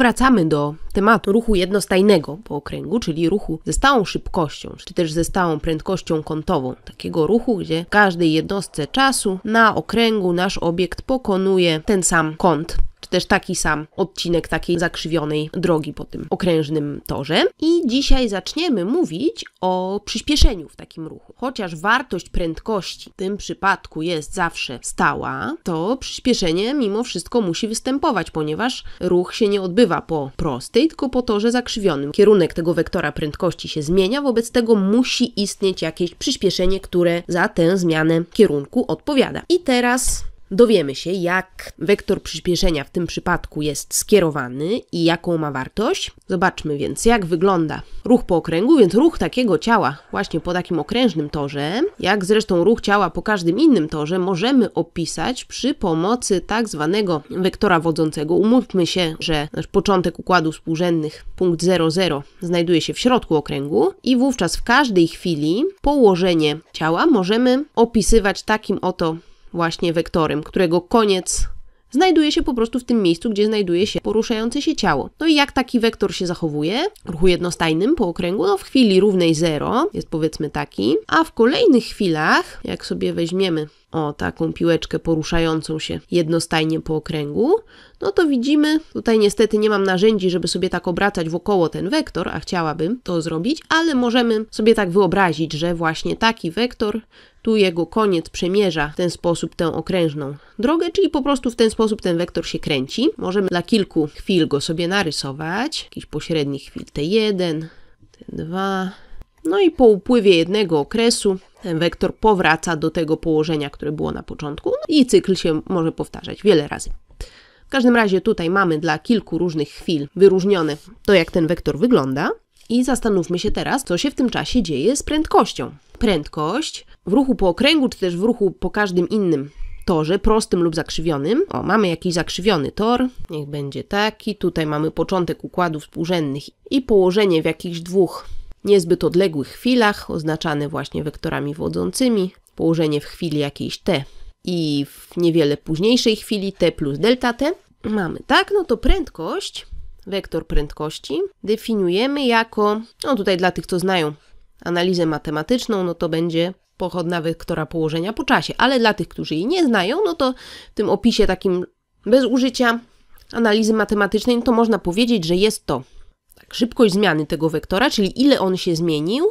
Wracamy do tematu ruchu jednostajnego po okręgu, czyli ruchu ze stałą szybkością, czy też ze stałą prędkością kątową. Takiego ruchu, gdzie w każdej jednostce czasu na okręgu nasz obiekt pokonuje ten sam kąt czy też taki sam odcinek takiej zakrzywionej drogi po tym okrężnym torze. I dzisiaj zaczniemy mówić o przyspieszeniu w takim ruchu. Chociaż wartość prędkości w tym przypadku jest zawsze stała, to przyspieszenie mimo wszystko musi występować, ponieważ ruch się nie odbywa po prostej, tylko po torze zakrzywionym. Kierunek tego wektora prędkości się zmienia, wobec tego musi istnieć jakieś przyspieszenie, które za tę zmianę kierunku odpowiada. I teraz Dowiemy się, jak wektor przyspieszenia w tym przypadku jest skierowany i jaką ma wartość. Zobaczmy więc, jak wygląda ruch po okręgu, więc ruch takiego ciała właśnie po takim okrężnym torze, jak zresztą ruch ciała po każdym innym torze, możemy opisać przy pomocy tak zwanego wektora wodzącego. Umówmy się, że nasz początek układu współrzędnych, punkt 00, znajduje się w środku okręgu i wówczas w każdej chwili położenie ciała możemy opisywać takim oto właśnie wektorem, którego koniec znajduje się po prostu w tym miejscu, gdzie znajduje się poruszające się ciało. No i jak taki wektor się zachowuje w ruchu jednostajnym po okręgu? No w chwili równej 0 jest powiedzmy taki, a w kolejnych chwilach, jak sobie weźmiemy o taką piłeczkę poruszającą się jednostajnie po okręgu, no to widzimy, tutaj niestety nie mam narzędzi, żeby sobie tak obracać wokoło ten wektor, a chciałabym to zrobić, ale możemy sobie tak wyobrazić, że właśnie taki wektor tu jego koniec przemierza w ten sposób tę okrężną drogę, czyli po prostu w ten sposób ten wektor się kręci. Możemy dla kilku chwil go sobie narysować, jakichś pośrednich chwil T1, T2. No i po upływie jednego okresu ten wektor powraca do tego położenia, które było na początku no i cykl się może powtarzać wiele razy. W każdym razie tutaj mamy dla kilku różnych chwil wyróżnione to, jak ten wektor wygląda. I zastanówmy się teraz, co się w tym czasie dzieje z prędkością. Prędkość w ruchu po okręgu, czy też w ruchu po każdym innym torze, prostym lub zakrzywionym. O, mamy jakiś zakrzywiony tor, niech będzie taki. Tutaj mamy początek układów współrzędnych i położenie w jakichś dwóch niezbyt odległych chwilach, oznaczane właśnie wektorami wodzącymi. Położenie w chwili jakiejś t i w niewiele późniejszej chwili t plus delta t. Mamy tak, no to prędkość, wektor prędkości definiujemy jako, no tutaj dla tych, co znają analizę matematyczną, no to będzie pochodna wektora położenia po czasie, ale dla tych, którzy jej nie znają, no to w tym opisie takim bez użycia analizy matematycznej, no to można powiedzieć, że jest to tak, szybkość zmiany tego wektora, czyli ile on się zmienił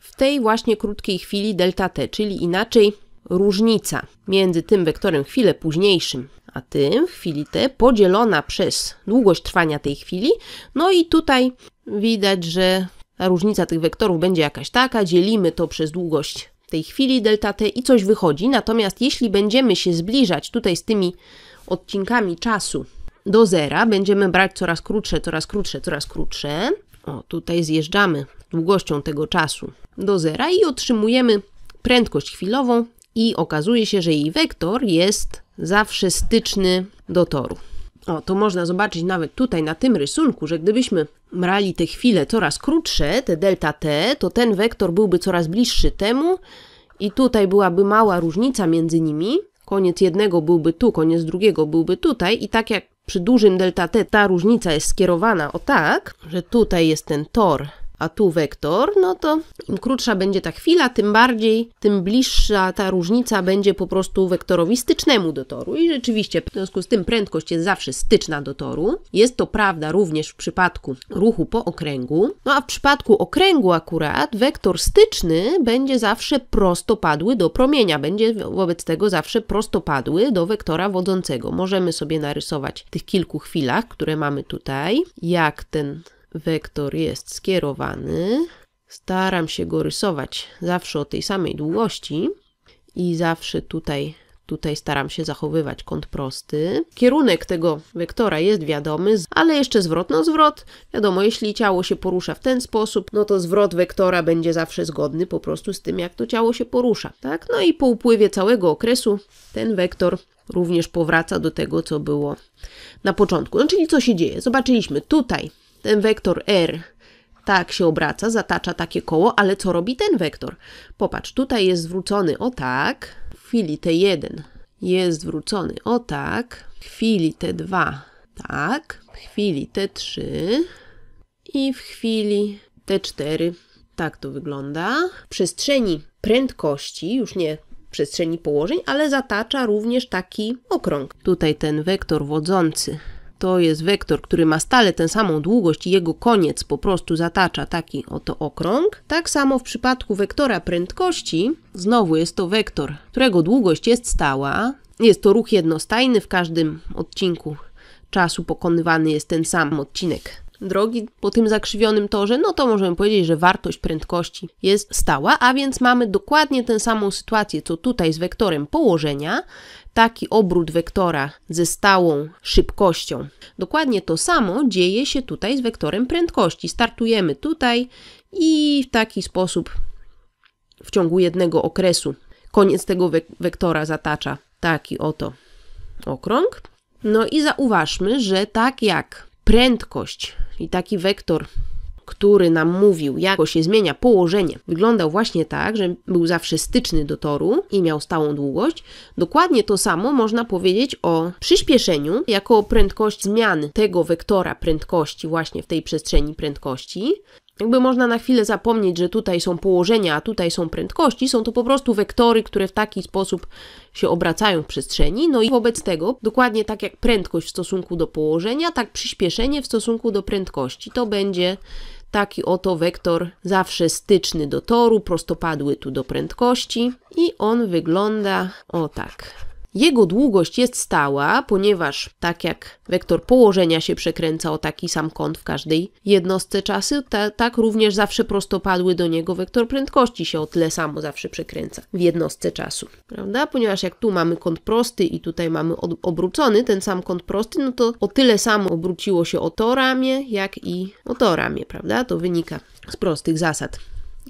w tej właśnie krótkiej chwili delta t, czyli inaczej różnica między tym wektorem chwilę późniejszym a tym w chwili t podzielona przez długość trwania tej chwili. No i tutaj widać, że ta różnica tych wektorów będzie jakaś taka, dzielimy to przez długość w tej chwili delta t i coś wychodzi. Natomiast jeśli będziemy się zbliżać tutaj z tymi odcinkami czasu do zera, będziemy brać coraz krótsze, coraz krótsze, coraz krótsze. O, tutaj zjeżdżamy długością tego czasu do zera i otrzymujemy prędkość chwilową i okazuje się, że jej wektor jest zawsze styczny do toru. O, to można zobaczyć nawet tutaj na tym rysunku, że gdybyśmy brali te chwile coraz krótsze, te delta t, to ten wektor byłby coraz bliższy temu i tutaj byłaby mała różnica między nimi. Koniec jednego byłby tu, koniec drugiego byłby tutaj i tak jak przy dużym delta t ta różnica jest skierowana o tak, że tutaj jest ten tor a tu wektor, no to im krótsza będzie ta chwila, tym bardziej, tym bliższa ta różnica będzie po prostu wektorowi stycznemu do toru. I rzeczywiście, w związku z tym prędkość jest zawsze styczna do toru. Jest to prawda również w przypadku ruchu po okręgu. No a w przypadku okręgu akurat wektor styczny będzie zawsze prostopadły do promienia, będzie wobec tego zawsze prostopadły do wektora wodzącego. Możemy sobie narysować w tych kilku chwilach, które mamy tutaj, jak ten Wektor jest skierowany. Staram się go rysować zawsze o tej samej długości i zawsze tutaj, tutaj staram się zachowywać kąt prosty. Kierunek tego wektora jest wiadomy, ale jeszcze zwrot na zwrot. Wiadomo, jeśli ciało się porusza w ten sposób, no to zwrot wektora będzie zawsze zgodny po prostu z tym, jak to ciało się porusza. Tak? No i po upływie całego okresu ten wektor również powraca do tego, co było na początku. No czyli co się dzieje? Zobaczyliśmy tutaj ten wektor R tak się obraca, zatacza takie koło, ale co robi ten wektor? Popatrz, tutaj jest zwrócony o tak, w chwili T1 jest zwrócony o tak, w chwili T2 tak, w chwili T3 i w chwili T4 tak to wygląda. W przestrzeni prędkości, już nie przestrzeni położeń, ale zatacza również taki okrąg. Tutaj ten wektor wodzący to jest wektor, który ma stale tę samą długość i jego koniec po prostu zatacza taki oto okrąg. Tak samo w przypadku wektora prędkości, znowu jest to wektor, którego długość jest stała, jest to ruch jednostajny w każdym odcinku czasu pokonywany jest ten sam odcinek drogi po tym zakrzywionym torze, no to możemy powiedzieć, że wartość prędkości jest stała, a więc mamy dokładnie tę samą sytuację, co tutaj z wektorem położenia, taki obrót wektora ze stałą szybkością. Dokładnie to samo dzieje się tutaj z wektorem prędkości. Startujemy tutaj i w taki sposób w ciągu jednego okresu koniec tego wektora zatacza taki oto okrąg. No i zauważmy, że tak jak prędkość i taki wektor, który nam mówił, jak się zmienia położenie, wyglądał właśnie tak, że był zawsze styczny do toru i miał stałą długość. Dokładnie to samo można powiedzieć o przyspieszeniu jako prędkość zmian tego wektora prędkości właśnie w tej przestrzeni prędkości, jakby można na chwilę zapomnieć, że tutaj są położenia, a tutaj są prędkości, są to po prostu wektory, które w taki sposób się obracają w przestrzeni. No i wobec tego, dokładnie tak jak prędkość w stosunku do położenia, tak przyspieszenie w stosunku do prędkości. To będzie taki oto wektor zawsze styczny do toru, prostopadły tu do prędkości i on wygląda o tak. Jego długość jest stała, ponieważ tak jak wektor położenia się przekręca o taki sam kąt w każdej jednostce czasu, ta, tak również zawsze prostopadły do niego wektor prędkości się o tyle samo zawsze przekręca w jednostce czasu, prawda? Ponieważ jak tu mamy kąt prosty i tutaj mamy od, obrócony ten sam kąt prosty, no to o tyle samo obróciło się o to ramię, jak i o to ramię, prawda? To wynika z prostych zasad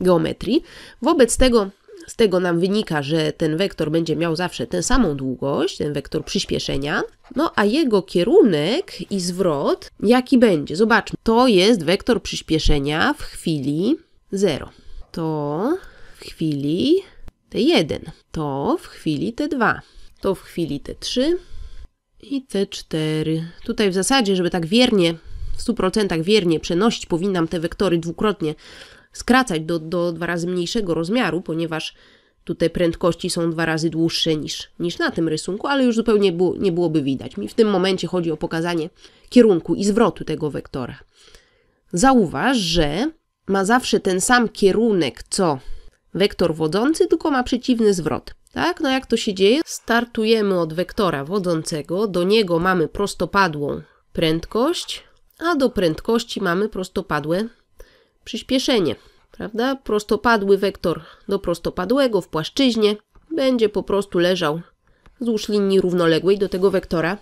geometrii. Wobec tego z tego nam wynika, że ten wektor będzie miał zawsze tę samą długość, ten wektor przyspieszenia, no a jego kierunek i zwrot jaki będzie? Zobaczmy, to jest wektor przyspieszenia w chwili 0. To w chwili T1, to w chwili T2, to w chwili T3 i T4. Tutaj w zasadzie, żeby tak wiernie, w 100% wiernie przenosić, powinnam te wektory dwukrotnie skracać do, do dwa razy mniejszego rozmiaru, ponieważ tutaj prędkości są dwa razy dłuższe niż, niż na tym rysunku, ale już zupełnie było, nie byłoby widać. Mi w tym momencie chodzi o pokazanie kierunku i zwrotu tego wektora. Zauważ, że ma zawsze ten sam kierunek co wektor wodzący, tylko ma przeciwny zwrot. Tak? No jak to się dzieje? Startujemy od wektora wodzącego, do niego mamy prostopadłą prędkość, a do prędkości mamy prostopadłe przyspieszenie, prawda? Prostopadły wektor do prostopadłego w płaszczyźnie będzie po prostu leżał wzdłuż linii równoległej do tego wektora,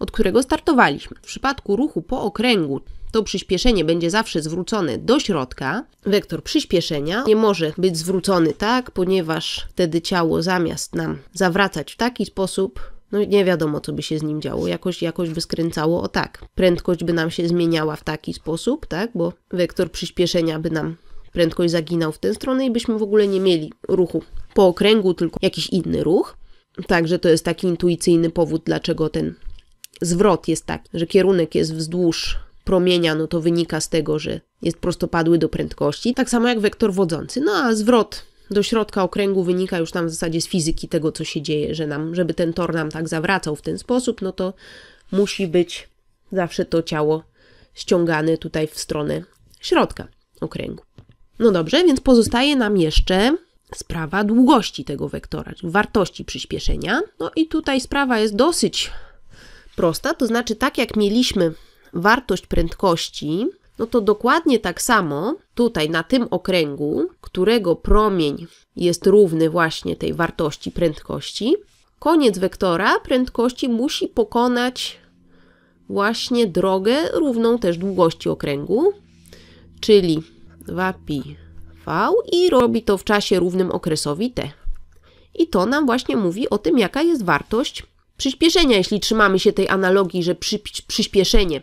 od którego startowaliśmy. W przypadku ruchu po okręgu to przyspieszenie będzie zawsze zwrócone do środka. Wektor przyspieszenia nie może być zwrócony tak, ponieważ wtedy ciało zamiast nam zawracać w taki sposób, no nie wiadomo, co by się z nim działo, jakoś, jakoś by skręcało o tak. Prędkość by nam się zmieniała w taki sposób, tak, bo wektor przyspieszenia by nam prędkość zaginał w tę stronę i byśmy w ogóle nie mieli ruchu po okręgu, tylko jakiś inny ruch. Także to jest taki intuicyjny powód, dlaczego ten zwrot jest taki, że kierunek jest wzdłuż promienia, no to wynika z tego, że jest prostopadły do prędkości, tak samo jak wektor wodzący. No a zwrot do środka okręgu wynika już tam w zasadzie z fizyki tego, co się dzieje, że nam, żeby ten tor nam tak zawracał w ten sposób, no to musi być zawsze to ciało ściągane tutaj w stronę środka okręgu. No dobrze, więc pozostaje nam jeszcze sprawa długości tego wektora, wartości przyspieszenia. No i tutaj sprawa jest dosyć prosta, to znaczy tak jak mieliśmy wartość prędkości no to dokładnie tak samo tutaj na tym okręgu, którego promień jest równy właśnie tej wartości prędkości, koniec wektora prędkości musi pokonać właśnie drogę równą też długości okręgu, czyli 2pi v i robi to w czasie równym okresowi t. I to nam właśnie mówi o tym, jaka jest wartość przyspieszenia, jeśli trzymamy się tej analogii, że przy, przyspieszenie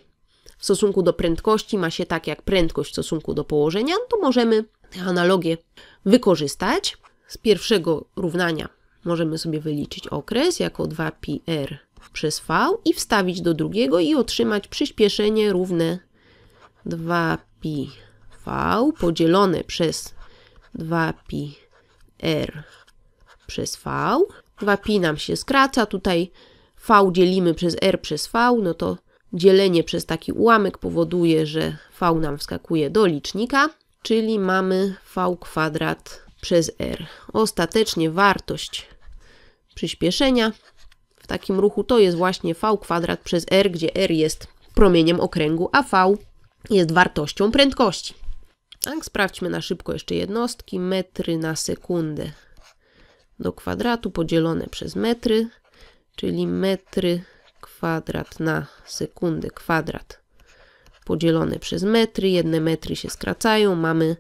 w stosunku do prędkości ma się tak jak prędkość w stosunku do położenia, to możemy tę analogię wykorzystać. Z pierwszego równania możemy sobie wyliczyć okres jako 2πr przez v i wstawić do drugiego i otrzymać przyspieszenie równe 2π v podzielone przez 2πr przez v. 2π nam się skraca, tutaj v dzielimy przez r przez v, no to Dzielenie przez taki ułamek powoduje, że V nam wskakuje do licznika, czyli mamy V kwadrat przez R. Ostatecznie wartość przyspieszenia w takim ruchu to jest właśnie V kwadrat przez R, gdzie R jest promieniem okręgu, a V jest wartością prędkości. Tak, sprawdźmy na szybko jeszcze jednostki. Metry na sekundę do kwadratu podzielone przez metry, czyli metry kwadrat na sekundę kwadrat podzielone przez metry, jedne metry się skracają, mamy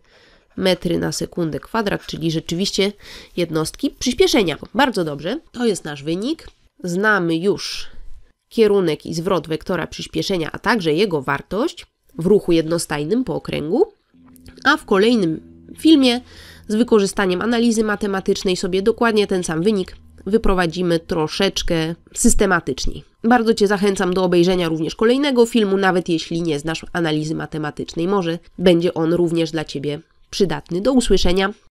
metry na sekundę kwadrat, czyli rzeczywiście jednostki przyspieszenia. Bardzo dobrze, to jest nasz wynik. Znamy już kierunek i zwrot wektora przyspieszenia, a także jego wartość w ruchu jednostajnym po okręgu, a w kolejnym filmie z wykorzystaniem analizy matematycznej sobie dokładnie ten sam wynik wyprowadzimy troszeczkę systematyczniej. Bardzo Cię zachęcam do obejrzenia również kolejnego filmu, nawet jeśli nie znasz analizy matematycznej. Może będzie on również dla Ciebie przydatny. Do usłyszenia.